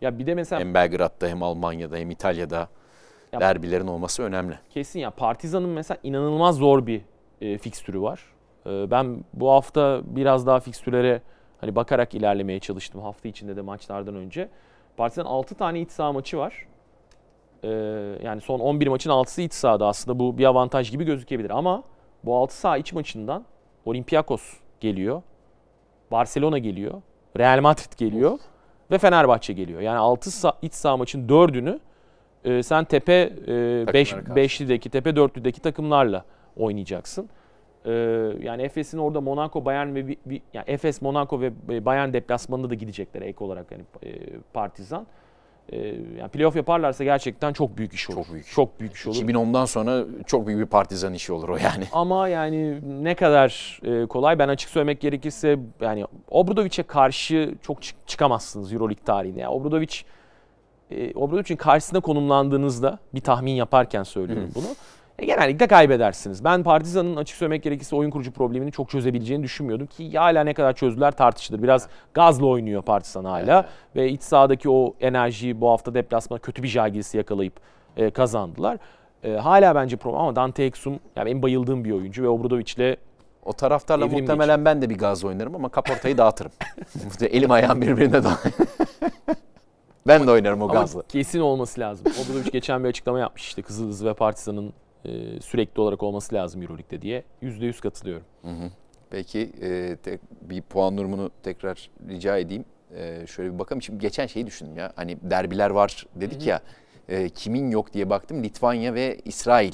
Ya bir de mesela hem Belgrad'da hem Almanya'da hem İtalya'da ya, derbilerin olması önemli. Kesin ya Partizan'ın mesela inanılmaz zor bir e, fikstürü var. E, ben bu hafta biraz daha fikstürlere hani bakarak ilerlemeye çalıştım hafta içinde de maçlardan önce. Partizan 6 tane iç saha maçı var. Ee, yani son 11 maçın 6'sı iç sahada. Aslında bu bir avantaj gibi gözükebilir ama bu 6 saha iç maçından Olympiakos geliyor. Barcelona geliyor. Real Madrid geliyor. Ve Fenerbahçe geliyor. Yani 6 sa- iç saha maçın 4'ünü e, sen tepe 5'lideki, e, beş, beşlideki, tepe 4'lüdeki takımlarla oynayacaksın. Ee, yani Efes'in orada Monaco, Bayern ve yani Efes, Monaco ve e, Bayern deplasmanında da gidecekler ek olarak yani e, Partizan. E, yani playoff yaparlarsa gerçekten çok büyük iş olur. Çok büyük. Çok büyük iş olur. 2010'dan sonra çok büyük bir partizan işi olur o yani. Ama yani ne kadar e, kolay ben açık söylemek gerekirse yani Obradovic'e karşı çok çık- çıkamazsınız EuroLeague tarihinde. Yani Obradovic e, Obradovic'in karşısına konumlandığınızda bir tahmin yaparken söylüyorum bunu e, genellikle kaybedersiniz. Ben Partizan'ın açık söylemek gerekirse oyun kurucu problemini çok çözebileceğini düşünmüyordum ki hala ne kadar çözdüler tartışılır. Biraz gazla oynuyor Partizan hala evet. ve iç sahadaki o enerjiyi bu hafta deplasmana kötü bir jagirisi yakalayıp e, kazandılar. E, hala bence problem ama Dante Exum yani benim bayıldığım bir oyuncu ve Obradovic'le o taraftarla Evrim muhtemelen geçiyor. ben de bir gaz oynarım ama kaportayı dağıtırım. Elim ayağım birbirine dağ. ben de oynarım o ama gazla. Kesin olması lazım. Obradovic geçen bir açıklama yapmış işte Kızıldız ve Partizan'ın e, sürekli olarak olması lazım Euroleague'de diye yüzde yüz katılıyorum. Hı hı. Peki e, tek, bir puan durumunu tekrar rica edeyim. E, şöyle bir bakalım. Şimdi geçen şeyi düşündüm ya. Hani derbiler var dedik hı hı. ya. E, kimin yok diye baktım. Litvanya ve İsrail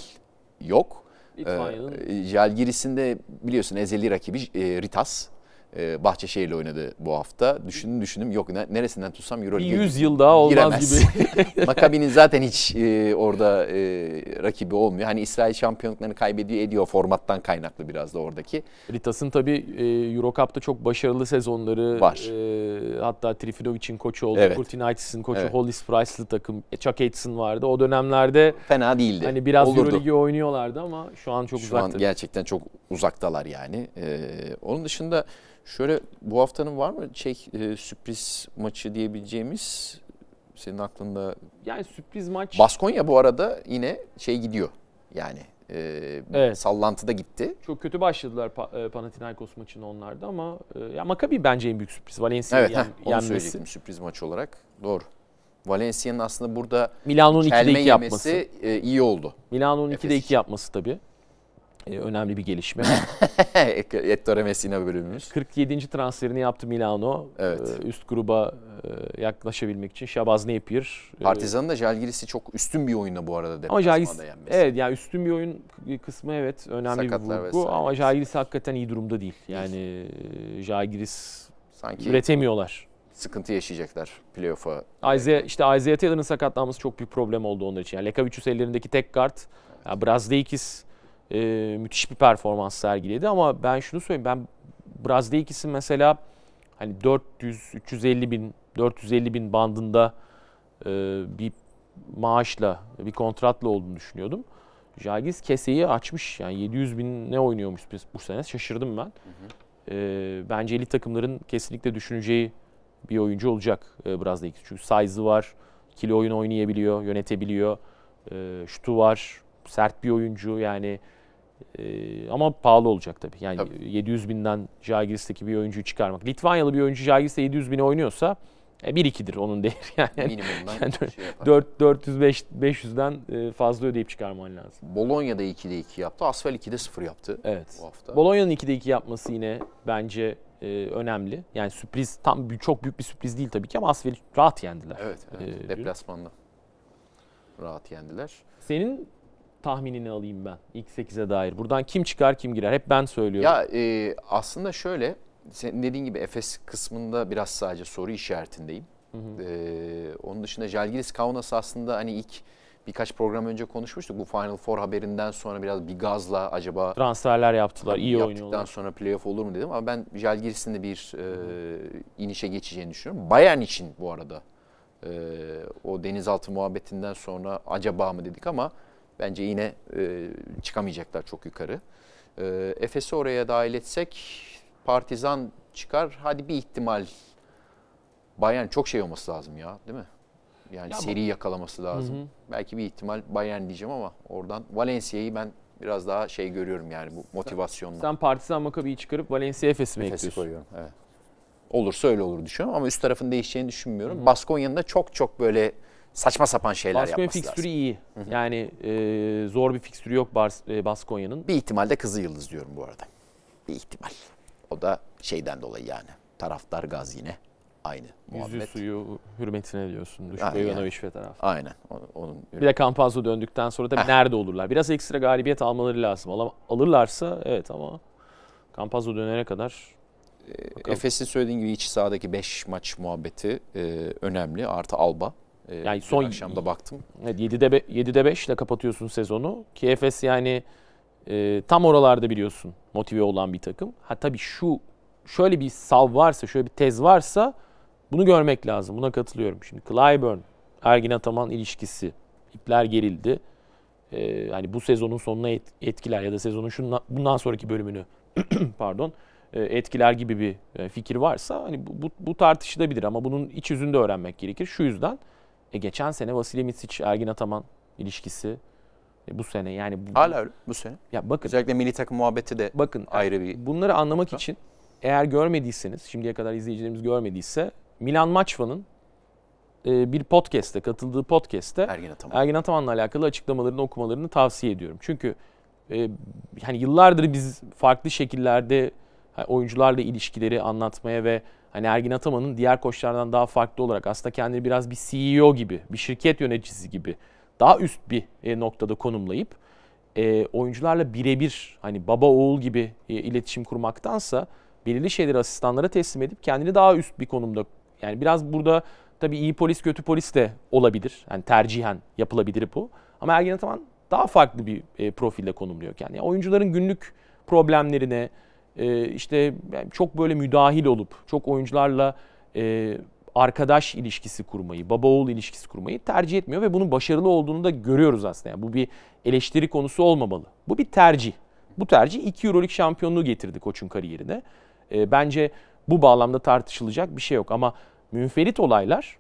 yok. E, Litvanya'nın. E, Jalgiris'in de biliyorsun ezeli rakibi e, Ritas e, Bahçeşehir'le oynadı bu hafta. Düşündüm düşündüm yok neresinden tutsam Euroleague'e 100 yıl daha olmaz giremez. gibi. Makabi'nin zaten hiç e, orada e, rakibi olmuyor. Hani İsrail şampiyonluklarını kaybediyor ediyor formattan kaynaklı biraz da oradaki. Ritas'ın tabii e, Euro Cup'ta çok başarılı sezonları var. E, hatta Trifinovic'in koçu oldu, evet. Kurtinaitis'in koçu, evet. Hollis Price'lı takım, e, Chuck Aitson vardı. O dönemlerde fena değildi. Hani biraz Olurdu. Euroleague'i oynuyorlardı ama şu an çok şu uzakta. Şu an gerçekten çok uzaktalar yani. onun dışında Şöyle bu haftanın var mı şey e, sürpriz maçı diyebileceğimiz senin aklında? Yani sürpriz maç. Baskonya bu arada yine şey gidiyor. Yani e, evet. sallantıda gitti. Çok kötü başladılar e, Panathinaikos maçını onlarda ama e, ya Maccabi bence en büyük sürpriz. Valencia'yı evet, yen, onu yenmesi. söyleyecektim sürpriz maç olarak. Doğru. Valencia'nın aslında burada Milano'nun 2'de 2 yapması e, iyi oldu. Milano'nun 2'de 2 yapması tabii. E, önemli bir gelişme. Ettore Messina bölümümüz. 47. transferini yaptı Milano. Evet. E, üst gruba e, yaklaşabilmek için Şabaz ne yapıyor? Partizan'ın da Jalgiris'i çok üstün bir oyunla bu arada deplasmanda Jalgiris, Evet yani üstün bir oyun kısmı evet önemli Sakatlar bir vurgu ama Jalgiris hakikaten iyi durumda değil. Yani Jalgiris Sanki üretemiyorlar sıkıntı yaşayacaklar playoff'a. Isaiah, işte Isaiah Taylor'ın sakatlanması çok büyük problem oldu onlar için. Yani Lekavichus ellerindeki tek kart. Evet. Yani Brazdeikis e, müthiş bir performans sergiledi ama ben şunu söyleyeyim ben Braz ikisi mesela hani 400-350 bin 450 bin bandında e, bir maaşla bir kontratla olduğunu düşünüyordum. Jagiz keseyi açmış yani 700 bin ne oynuyormuş biz bu sene şaşırdım ben. Hı hı. E, bence elit takımların kesinlikle düşüneceği bir oyuncu olacak e, Braz ikisi çünkü size'ı var, kilo oyun oynayabiliyor, yönetebiliyor, e, şutu var, sert bir oyuncu yani ee, ama pahalı olacak tabii. Yani tabii. 700 binden Jagiris'teki bir oyuncuyu çıkarmak. Litvanyalı bir oyuncu Jagiris'te 700 bine oynuyorsa e, 1-2'dir onun değeri. Yani, Minimumundan yani 4, 400 500'den fazla ödeyip çıkarman lazım. Bolonya'da 2'de 2 yaptı. Asfel 2'de 0 yaptı evet. bu hafta. Bolonya'nın 2'de 2 yapması yine bence e, önemli. Yani sürpriz tam çok büyük bir sürpriz değil tabii ki ama Asfel'i rahat yendiler. Evet, evet. E, deplasmanda rahat yendiler. Senin tahminini alayım ben ilk 8'e dair. Buradan kim çıkar kim girer hep ben söylüyorum. Ya e, aslında şöyle senin dediğin gibi Efes kısmında biraz sadece soru işaretindeyim. Hı hı. E, onun dışında Jalgiris Kaunas aslında hani ilk birkaç program önce konuşmuştuk. Bu Final Four haberinden sonra biraz bir gazla acaba transferler yaptılar, iyi yaptıktan oynuyorlar. Yaptıktan sonra playoff olur mu dedim ama ben Jalgiris'in de bir e, inişe geçeceğini düşünüyorum. Bayern için bu arada e, o denizaltı muhabbetinden sonra acaba mı dedik ama Bence yine e, çıkamayacaklar çok yukarı. E, Efes'i oraya dahil etsek Partizan çıkar. Hadi bir ihtimal Bayern çok şey olması lazım ya değil mi? Yani ya seri bu... yakalaması lazım. Hı hı. Belki bir ihtimal Bayern diyeceğim ama oradan Valencia'yı ben biraz daha şey görüyorum yani bu motivasyonla. Sen, sen Partizan Makabi'yi çıkarıp Valencia Efes'i mi Efes'i koyuyorum evet. Olursa öyle olur düşünüyorum ama üst tarafın değişeceğini düşünmüyorum. Baskonya'nın da çok çok böyle saçma sapan şeyler Baskonya yapması lazım. fikstürü iyi. Hı hı. Yani e, zor bir fikstürü yok Bas e, Baskonya'nın. Bir ihtimalde Kızı Yıldız diyorum bu arada. Bir ihtimal. O da şeyden dolayı yani. Taraftar gaz yine aynı muhabbet. Yüzü suyu hürmetine diyorsun. Düşbe yana Vişve taraf. Aynen. Onun, onun bir de Campazzo döndükten sonra da nerede olurlar? Biraz ekstra galibiyet almaları lazım. alırlarsa evet ama Campazzo dönene kadar e, Efes'in söylediğin gibi iç sahadaki 5 maç muhabbeti e, önemli. Artı Alba. Ee, yani son akşamda baktım. Evet 7'de be, 7'de 5 kapatıyorsun sezonu. Ki Efes yani e, tam oralarda biliyorsun motive olan bir takım. Ha tabii şu şöyle bir sav varsa, şöyle bir tez varsa bunu görmek lazım. Buna katılıyorum. Şimdi Clyburn, Ergin Ataman ilişkisi, ipler gerildi. Ee, hani bu sezonun sonuna et, etkiler ya da sezonun şundan, bundan sonraki bölümünü pardon e, etkiler gibi bir e, fikir varsa hani bu, bu, bu tartışılabilir ama bunun iç yüzünü de öğrenmek gerekir. Şu yüzden e geçen sene Vasile Mitsic, Ergin Ataman ilişkisi e bu sene yani bu, hala öyle bu sene. Ya bakın özellikle milli takım muhabbeti de bakın ayrı bir e, bunları anlamak ha. için eğer görmediyseniz şimdiye kadar izleyicilerimiz görmediyse Milan Maçva'nın e, bir podcast'te katıldığı podcast'te Ergin, Ataman. Ergin Ataman'la alakalı açıklamalarını okumalarını tavsiye ediyorum. Çünkü e, yani yıllardır biz farklı şekillerde oyuncularla ilişkileri anlatmaya ve hani Ergin Ataman'ın diğer koçlardan daha farklı olarak aslında kendini biraz bir CEO gibi, bir şirket yöneticisi gibi daha üst bir e, noktada konumlayıp e, oyuncularla birebir hani baba oğul gibi e, iletişim kurmaktansa belirli şeyleri asistanlara teslim edip kendini daha üst bir konumda yani biraz burada tabii iyi polis kötü polis de olabilir. Yani tercihen yapılabilir bu. Ama Ergin Ataman daha farklı bir e, profilde konumluyor kendini. Yani oyuncuların günlük problemlerine, ee, işte çok böyle müdahil olup çok oyuncularla e, arkadaş ilişkisi kurmayı, baba oğul ilişkisi kurmayı tercih etmiyor ve bunun başarılı olduğunu da görüyoruz aslında. Yani bu bir eleştiri konusu olmamalı. Bu bir tercih. Bu tercih iki Euroleague şampiyonluğu getirdi koçun kariyerine. Ee, bence bu bağlamda tartışılacak bir şey yok ama münferit olaylar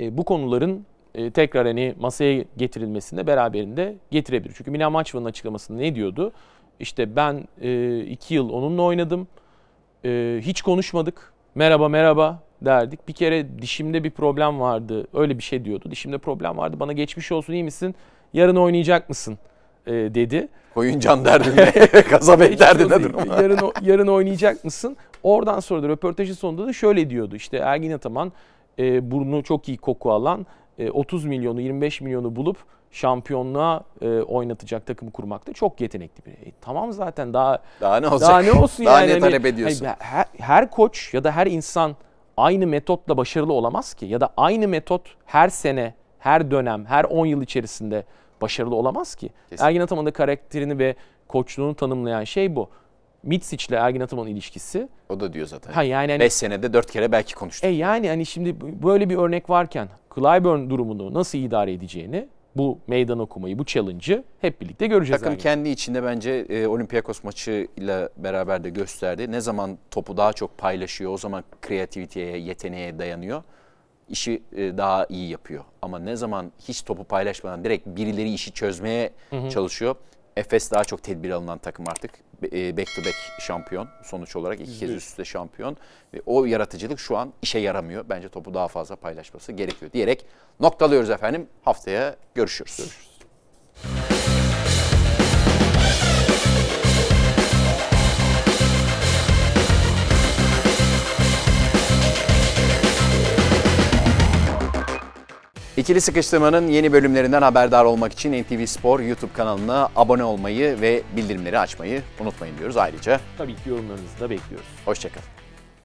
e, bu konuların e, tekrar hani masaya getirilmesinde beraberinde getirebilir. Çünkü Milan Maçva'nın açıklamasında ne diyordu? İşte ben e, iki yıl onunla oynadım. E, hiç konuşmadık. Merhaba merhaba derdik. Bir kere dişimde bir problem vardı. Öyle bir şey diyordu. Dişimde problem vardı. Bana geçmiş olsun iyi misin? Yarın oynayacak mısın? E, dedi. Koyun can derdinde. Kazabey derdinde durum. Yarın, yarın oynayacak mısın? Oradan sonra da röportajın sonunda da şöyle diyordu. İşte Ergin Ataman e, burnu çok iyi koku alan e, 30 milyonu 25 milyonu bulup şampiyonluğa e, oynatacak takım kurmakta çok yetenekli biri. E, tamam zaten daha daha ne olacak? Daha ne olsun daha yani? ne hani, talep ediyorsun? Hani, her, her koç ya da her insan aynı metotla başarılı olamaz ki ya da aynı metot her sene, her dönem, her 10 yıl içerisinde başarılı olamaz ki. Kesinlikle. Ergin Ataman'ın karakterini ve koçluğunu tanımlayan şey bu. ile Ergin Ataman'ın ilişkisi. O da diyor zaten. Ha yani hani, 5 senede 4 kere belki konuştu. E yani hani şimdi böyle bir örnek varken Clyburn durumunu nasıl idare edeceğini bu meydan okumayı, bu challenge'ı hep birlikte göreceğiz. Takım kendi içinde bence e, Olympiakos maçıyla beraber de gösterdi. Ne zaman topu daha çok paylaşıyor, o zaman kreativiteye, yeteneğe dayanıyor. İşi e, daha iyi yapıyor. Ama ne zaman hiç topu paylaşmadan direkt birileri işi çözmeye hı hı. çalışıyor. Efes daha çok tedbir alınan takım artık. E, back to back şampiyon sonuç olarak iki kez üst üste şampiyon ve o yaratıcılık şu an işe yaramıyor. Bence topu daha fazla paylaşması gerekiyor diyerek noktalıyoruz efendim. Haftaya görüşürüz. görüşürüz. İkili Sıkıştırma'nın yeni bölümlerinden haberdar olmak için NTV Spor YouTube kanalına abone olmayı ve bildirimleri açmayı unutmayın diyoruz ayrıca. Tabii ki yorumlarınızı da bekliyoruz. Hoşçakalın.